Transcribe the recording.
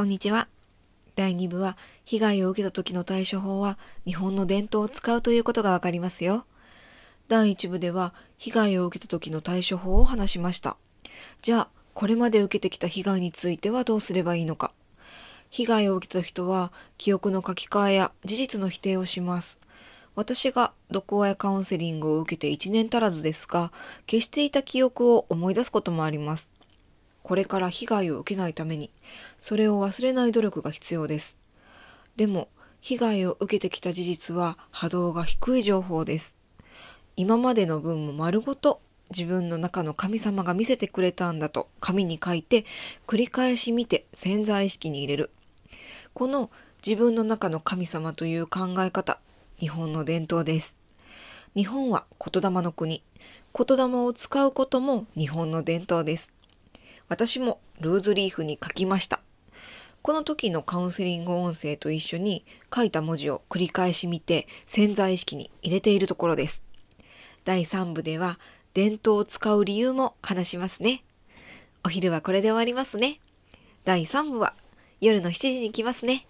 こんにちは。第2部は被害を受けた時の対処法は日本の伝統を使うということがわかりますよ。第1部では被害を受けた時の対処法を話しました。じゃあ、これまで受けてきた被害についてはどうすればいいのか。被害を受けた人は記憶の書き換えや事実の否定をします。私が毒親カウンセリングを受けて1年足らずですが、消していた記憶を思い出すこともあります。これから被害を受けないために、それを忘れない努力が必要です。でも、被害を受けてきた事実は波動が低い情報です。今までの分も丸ごと自分の中の神様が見せてくれたんだと紙に書いて繰り返し見て潜在意識に入れるこの自分の中の神様という考え方日本の伝統です日本は言霊の国言霊を使うことも日本の伝統です私もルーズリーフに書きました。この時のカウンセリング音声と一緒に書いた文字を繰り返し見て潜在意識に入れているところです。第3部では伝統を使う理由も話しますね。お昼はこれで終わりますね。第3部は夜の7時に来ますね。